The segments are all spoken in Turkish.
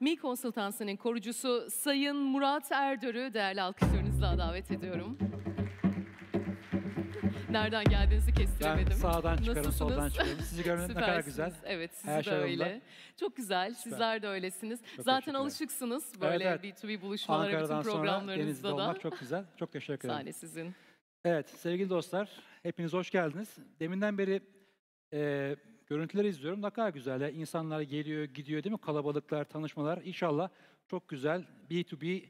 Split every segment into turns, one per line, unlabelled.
Mi Konsultansı'nın korucusu Sayın Murat Erdör'ü değerli alkışlarınızla davet ediyorum. Nereden geldiğinizi kestiremedim. Ben sağdan çıkarım, Nasılsınız? soldan çıkarım. Sizi görmek ne kadar güzel. Evet, siz Her de şey öyle. Yolunda. Çok güzel, Süper. sizler de öylesiniz. Çok Zaten alışıksınız böyle evet, evet. B2B buluşmalara, Ankara'dan bütün programlarınızda sonra da. olmak çok güzel. Çok teşekkür ederim. Sahne sizin. Evet, sevgili dostlar, hepiniz hoş geldiniz. Deminden beri e, görüntüleri izliyorum. Ne kadar güzel. Yani insanlar geliyor, gidiyor değil mi? Kalabalıklar, tanışmalar. İnşallah çok güzel B2B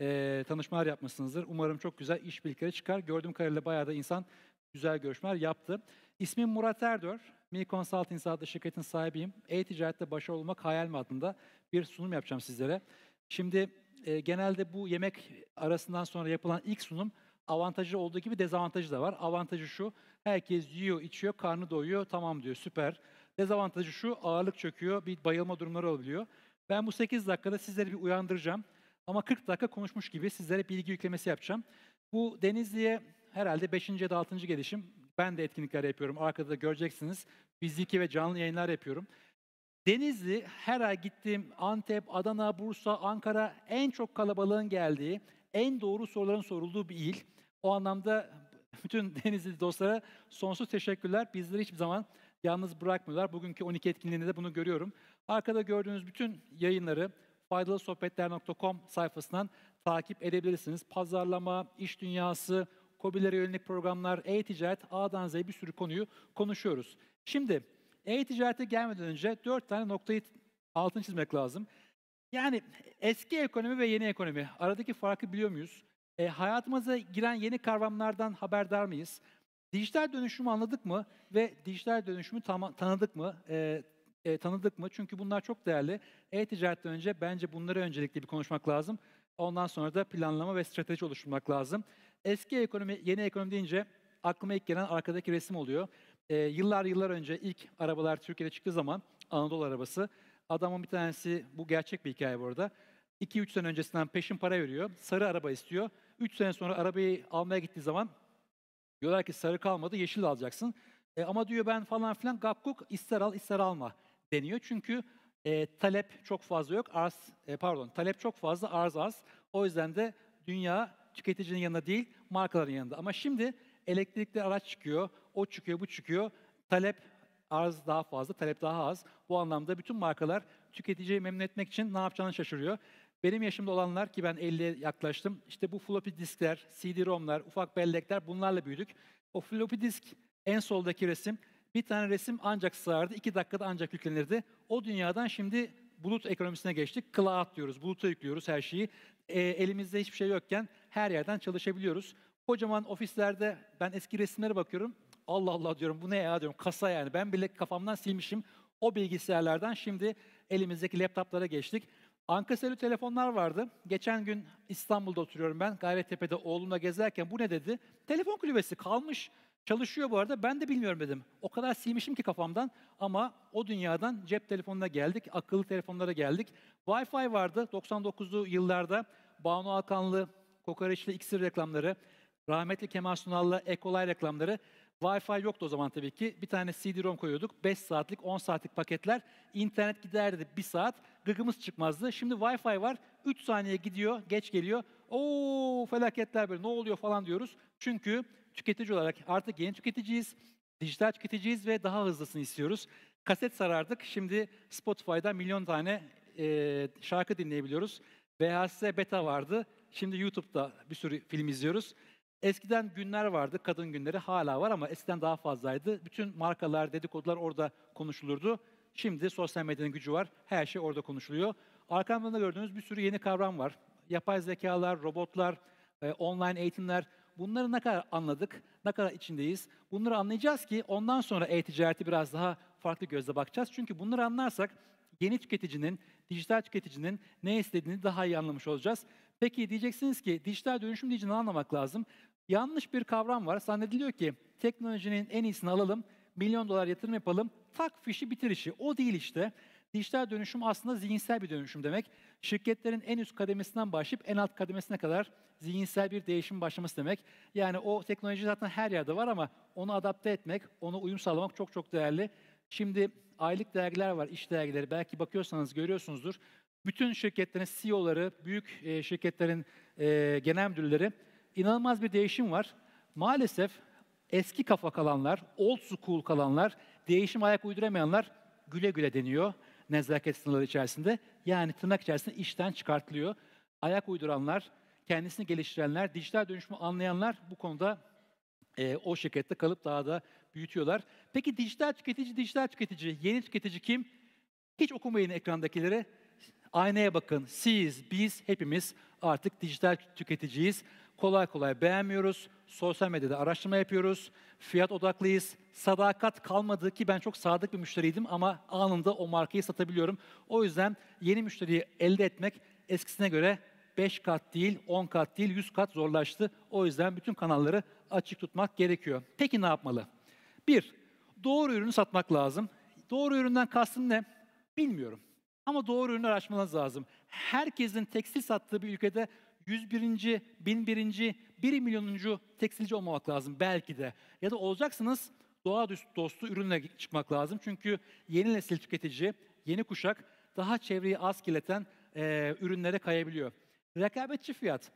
e, tanışmalar yapmışsınızdır. Umarım çok güzel iş bilgileri çıkar. Gördüğüm kadarıyla bayağı da insan güzel görüşmeler yaptı. İsmim Murat Erdör. Mi Consulting adlı şirketin sahibiyim. E-ticarette başarılı olmak hayal mi adında bir sunum yapacağım sizlere. Şimdi e, genelde bu yemek arasından sonra yapılan ilk sunum avantajı olduğu gibi dezavantajı da var. Avantajı şu, Herkes yiyor, içiyor, karnı doyuyor. Tamam diyor süper. Dezavantajı şu ağırlık çöküyor, bir bayılma durumları olabiliyor. Ben bu 8 dakikada sizleri bir uyandıracağım. Ama 40 dakika konuşmuş gibi sizlere bilgi yüklemesi yapacağım. Bu Denizli'ye herhalde 5. ya da 6. gelişim. Ben de etkinlikler yapıyorum. Arkada da göreceksiniz. Fiziki ve canlı yayınlar yapıyorum. Denizli her ay gittiğim Antep, Adana, Bursa, Ankara en çok kalabalığın geldiği, en doğru soruların sorulduğu bir il. O anlamda bütün Denizli dostlara sonsuz teşekkürler. Bizleri hiçbir zaman yalnız bırakmıyorlar. Bugünkü 12 etkinliğinde de bunu görüyorum. Arkada gördüğünüz bütün yayınları faydalısohbetler.com sayfasından takip edebilirsiniz. Pazarlama, iş dünyası, COBİ'lere yönelik programlar, e-ticaret, A'dan Z'ye bir sürü konuyu konuşuyoruz. Şimdi e-ticarete gelmeden önce dört tane noktayı altını çizmek lazım. Yani eski ekonomi ve yeni ekonomi aradaki farkı biliyor muyuz? E, hayatımıza giren yeni kavramlardan haberdar mıyız? Dijital dönüşümü anladık mı ve dijital dönüşümü tam, tanıdık mı? E, e, tanıdık mı? Çünkü bunlar çok değerli. E-ticaretten önce bence bunları öncelikle bir konuşmak lazım. Ondan sonra da planlama ve strateji oluşturmak lazım. Eski ekonomi, yeni ekonomi deyince aklıma ilk gelen arkadaki resim oluyor. E, yıllar yıllar önce ilk arabalar Türkiye'de çıktığı zaman Anadolu arabası. Adamın bir tanesi, bu gerçek bir hikaye bu arada. 2-3 sene öncesinden peşin para veriyor. Sarı araba istiyor. 3 sene sonra arabayı almaya gittiği zaman diyorlar ki sarı kalmadı yeşil alacaksın. E, ama diyor ben falan filan gapkuk ister al ister alma deniyor. Çünkü e, talep çok fazla yok. Arz e, pardon talep çok fazla arz az. O yüzden de dünya tüketicinin yanında değil markaların yanında. Ama şimdi elektrikli araç çıkıyor. O çıkıyor bu çıkıyor. Talep arz daha fazla, talep daha az. Bu anlamda bütün markalar tüketiciyi memnun etmek için ne yapacağını şaşırıyor. Benim yaşımda olanlar ki ben 50'ye yaklaştım. İşte bu floppy diskler, CD-ROM'lar, ufak bellekler bunlarla büyüdük. O floppy disk en soldaki resim bir tane resim ancak sığardı, iki dakikada ancak yüklenirdi. O dünyadan şimdi bulut ekonomisine geçtik. Cloud diyoruz, buluta yüklüyoruz her şeyi. E, elimizde hiçbir şey yokken her yerden çalışabiliyoruz. Kocaman ofislerde ben eski resimlere bakıyorum. Allah Allah diyorum bu ne ya diyorum kasa yani ben bile kafamdan silmişim. O bilgisayarlardan şimdi elimizdeki laptoplara geçtik. Ankaselü telefonlar vardı. Geçen gün İstanbul'da oturuyorum ben. Gayrettepe'de oğlumla gezerken bu ne dedi? Telefon kulübesi kalmış. Çalışıyor bu arada. Ben de bilmiyorum dedim. O kadar silmişim ki kafamdan ama o dünyadan cep telefonuna geldik. Akıllı telefonlara geldik. Wi-Fi vardı 99'lu yıllarda. Banu Alkanlı, Kokoreçli iksir reklamları, rahmetli Kemal Sunal'la Ekolay reklamları. Wi-Fi yoktu o zaman tabii ki. Bir tane CD-ROM koyuyorduk. 5 saatlik, 10 saatlik paketler. İnternet giderdi 1 saat. Gıgımız çıkmazdı. Şimdi Wi-Fi var. 3 saniye gidiyor, geç geliyor. ooo felaketler böyle ne oluyor falan diyoruz. Çünkü tüketici olarak artık yeni tüketiciyiz. Dijital tüketiciyiz ve daha hızlısını istiyoruz. Kaset sarardık. Şimdi Spotify'da milyon tane e, şarkı dinleyebiliyoruz. VHS beta vardı. Şimdi YouTube'da bir sürü film izliyoruz. Eskiden günler vardı, kadın günleri hala var ama eskiden daha fazlaydı. Bütün markalar, dedikodular orada konuşulurdu. Şimdi sosyal medyanın gücü var, her şey orada konuşuluyor. Arkamda gördüğünüz bir sürü yeni kavram var. Yapay zekalar, robotlar, e, online eğitimler. Bunları ne kadar anladık, ne kadar içindeyiz? Bunları anlayacağız ki ondan sonra e-ticareti biraz daha farklı gözle bakacağız. Çünkü bunları anlarsak yeni tüketicinin, dijital tüketicinin ne istediğini daha iyi anlamış olacağız. Peki diyeceksiniz ki dijital dönüşüm diyeceğini anlamak lazım. Yanlış bir kavram var. Zannediliyor ki teknolojinin en iyisini alalım, milyon dolar yatırım yapalım, tak fişi bitir işi. O değil işte. Dijital dönüşüm aslında zihinsel bir dönüşüm demek. Şirketlerin en üst kademesinden başlayıp en alt kademesine kadar zihinsel bir değişim başlaması demek. Yani o teknoloji zaten her yerde var ama onu adapte etmek, ona uyum sağlamak çok çok değerli. Şimdi aylık dergiler var, iş dergileri. Belki bakıyorsanız görüyorsunuzdur. Bütün şirketlerin CEO'ları, büyük e, şirketlerin e, genel müdürleri inanılmaz bir değişim var. Maalesef eski kafa kalanlar, old school kalanlar, değişim ayak uyduramayanlar güle güle deniyor nezaket sınırları içerisinde. Yani tırnak içerisinde işten çıkartılıyor. Ayak uyduranlar, kendisini geliştirenler, dijital dönüşümü anlayanlar bu konuda e, o şirkette kalıp daha da büyütüyorlar. Peki dijital tüketici, dijital tüketici, yeni tüketici kim? Hiç okumayın ekrandakilere. Aynaya bakın. Siz, biz, hepimiz artık dijital tüketiciyiz kolay kolay beğenmiyoruz. Sosyal medyada araştırma yapıyoruz. Fiyat odaklıyız. Sadakat kalmadı ki ben çok sadık bir müşteriydim ama anında o markayı satabiliyorum. O yüzden yeni müşteriyi elde etmek eskisine göre 5 kat değil, 10 kat değil, 100 kat zorlaştı. O yüzden bütün kanalları açık tutmak gerekiyor. Peki ne yapmalı? Bir, doğru ürünü satmak lazım. Doğru üründen kastım ne? Bilmiyorum. Ama doğru ürünü araştırmanız lazım. Herkesin tekstil sattığı bir ülkede 101. birinci, bin birinci, bir milyonuncu tekstilci olmak lazım belki de. Ya da olacaksınız doğa dostu ürünle çıkmak lazım. Çünkü yeni nesil tüketici, yeni kuşak daha çevreyi az kirleten e, ürünlere kayabiliyor. Rekabetçi fiyat.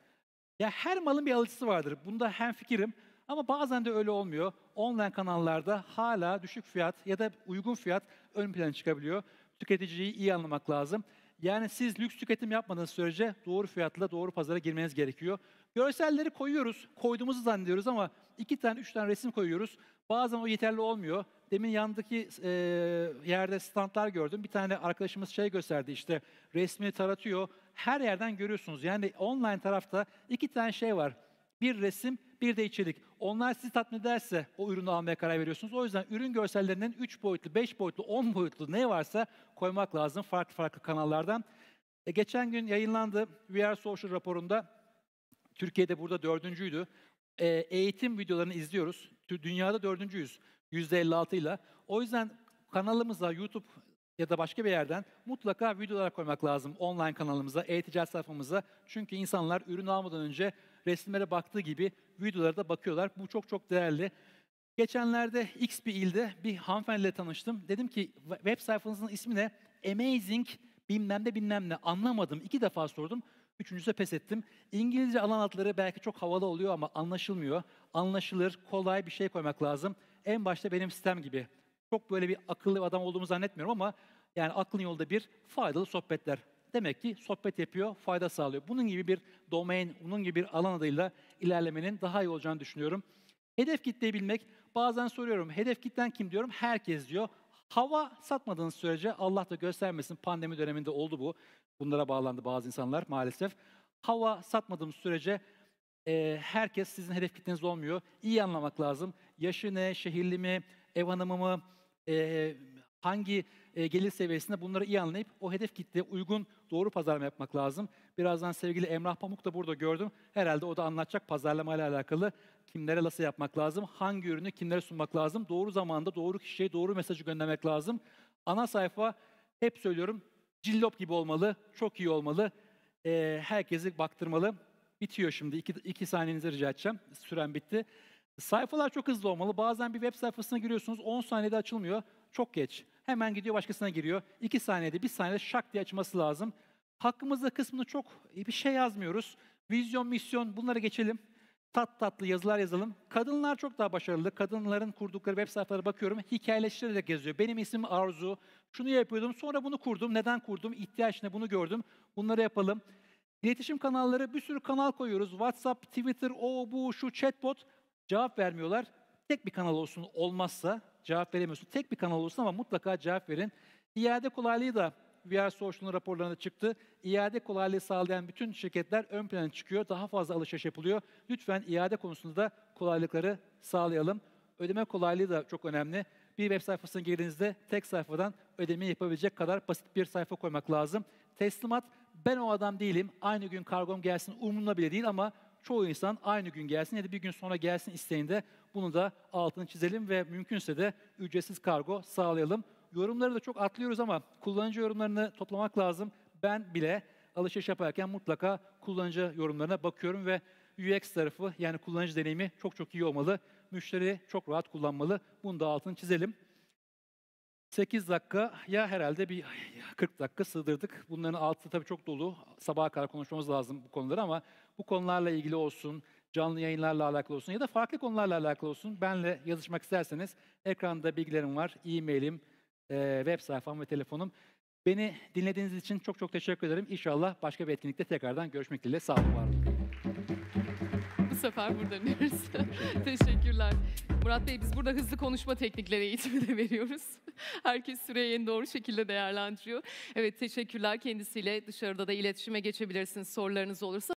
Ya her malın bir alıcısı vardır. Bunda hem fikirim ama bazen de öyle olmuyor. Online kanallarda hala düşük fiyat ya da uygun fiyat ön plana çıkabiliyor. Tüketiciyi iyi anlamak lazım. Yani siz lüks tüketim yapmadığınız sürece doğru fiyatla doğru pazara girmeniz gerekiyor. Görselleri koyuyoruz, koyduğumuzu zannediyoruz ama iki tane, üç tane resim koyuyoruz. Bazen o yeterli olmuyor. Demin yandaki e, yerde standlar gördüm. Bir tane arkadaşımız şey gösterdi işte resmini taratıyor. Her yerden görüyorsunuz. Yani online tarafta iki tane şey var bir resim, bir de içerik. Onlar sizi tatmin ederse o ürünü almaya karar veriyorsunuz. O yüzden ürün görsellerinin 3 boyutlu, 5 boyutlu, 10 boyutlu ne varsa koymak lazım farklı farklı kanallardan. E, geçen gün yayınlandı VR Social raporunda. Türkiye'de burada dördüncüydü. E, eğitim videolarını izliyoruz. Dünyada dördüncüyüz. %56 ile. O yüzden kanalımıza YouTube ya da başka bir yerden mutlaka videolar koymak lazım online kanalımıza, e-ticaret sayfamıza. Çünkü insanlar ürün almadan önce resimlere baktığı gibi videolara da bakıyorlar. Bu çok çok değerli. Geçenlerde X bir ilde bir hanımefendiyle tanıştım. Dedim ki web sayfanızın ismi ne? Amazing bilmem ne bilmem ne anlamadım. İki defa sordum. Üçüncüsü pes ettim. İngilizce alan adları belki çok havalı oluyor ama anlaşılmıyor. Anlaşılır, kolay bir şey koymak lazım. En başta benim sistem gibi. Çok böyle bir akıllı adam olduğumu zannetmiyorum ama yani aklın yolda bir faydalı sohbetler. Demek ki sohbet yapıyor, fayda sağlıyor. Bunun gibi bir domain, bunun gibi bir alan adıyla ilerlemenin daha iyi olacağını düşünüyorum. Hedef kitleyi bilmek, bazen soruyorum, hedef kitlen kim diyorum, herkes diyor. Hava satmadığınız sürece Allah da göstermesin, pandemi döneminde oldu bu. Bunlara bağlandı bazı insanlar maalesef. Hava satmadığımız sürece e, herkes sizin hedef kitleniz olmuyor. İyi anlamak lazım. Yaşı ne, şehirli mi, ev hanımı mı, e, hangi e, gelir seviyesinde bunları iyi anlayıp o hedef kitleye uygun doğru pazarlama yapmak lazım. Birazdan sevgili Emrah Pamuk da burada gördüm. Herhalde o da anlatacak pazarlama ile alakalı kimlere nasıl yapmak lazım, hangi ürünü kimlere sunmak lazım, doğru zamanda doğru kişiye doğru mesajı göndermek lazım. Ana sayfa hep söylüyorum cillop gibi olmalı, çok iyi olmalı, e, herkesi baktırmalı. Bitiyor şimdi, iki, iki saniyenizi rica edeceğim, süren bitti. Sayfalar çok hızlı olmalı. Bazen bir web sayfasına giriyorsunuz 10 saniyede açılmıyor. Çok geç. Hemen gidiyor başkasına giriyor. 2 saniyede 1 saniyede şak diye açması lazım. Hakkımızda kısmını çok e, bir şey yazmıyoruz. Vizyon, misyon bunlara geçelim. Tat tatlı yazılar yazalım. Kadınlar çok daha başarılı. Kadınların kurdukları web sayfalara bakıyorum. Hikayeleştirerek yazıyor. Benim isim Arzu. Şunu yapıyordum. Sonra bunu kurdum. Neden kurdum? İhtiyaç ne? Bunu gördüm. Bunları yapalım. İletişim kanalları bir sürü kanal koyuyoruz. WhatsApp, Twitter, o bu şu chatbot. Cevap vermiyorlar. Tek bir kanal olsun olmazsa cevap veremiyorsun. Tek bir kanal olsun ama mutlaka cevap verin. İade kolaylığı da VR Social'ın raporlarında çıktı. İade kolaylığı sağlayan bütün şirketler ön plana çıkıyor. Daha fazla alışveriş yapılıyor. Lütfen iade konusunda da kolaylıkları sağlayalım. Ödeme kolaylığı da çok önemli. Bir web sayfasına girdiğinizde tek sayfadan ödeme yapabilecek kadar basit bir sayfa koymak lazım. Teslimat ben o adam değilim. Aynı gün kargom gelsin umurumda bile değil ama çoğu insan aynı gün gelsin ya da bir gün sonra gelsin isteğinde bunu da altını çizelim ve mümkünse de ücretsiz kargo sağlayalım. Yorumları da çok atlıyoruz ama kullanıcı yorumlarını toplamak lazım. Ben bile alışveriş yaparken mutlaka kullanıcı yorumlarına bakıyorum ve UX tarafı yani kullanıcı deneyimi çok çok iyi olmalı. Müşteri çok rahat kullanmalı. Bunu da altını çizelim. 8 dakika ya herhalde bir 40 dakika sığdırdık. Bunların altı tabii çok dolu. Sabaha kadar konuşmamız lazım bu konuları ama bu konularla ilgili olsun, canlı yayınlarla alakalı olsun ya da farklı konularla alakalı olsun benle yazışmak isterseniz ekranda bilgilerim var, e-mailim, e, web sayfam ve telefonum. Beni dinlediğiniz için çok çok teşekkür ederim. İnşallah başka bir etkinlikte tekrardan görüşmek dileğiyle. Sağ olun, var olun. Bu sefer burada neyiz? Teşekkürler. Murat Bey biz burada hızlı konuşma teknikleri eğitimi de veriyoruz. Herkes süreyi en doğru şekilde değerlendiriyor. Evet teşekkürler kendisiyle. Dışarıda da iletişime geçebilirsiniz sorularınız olursa.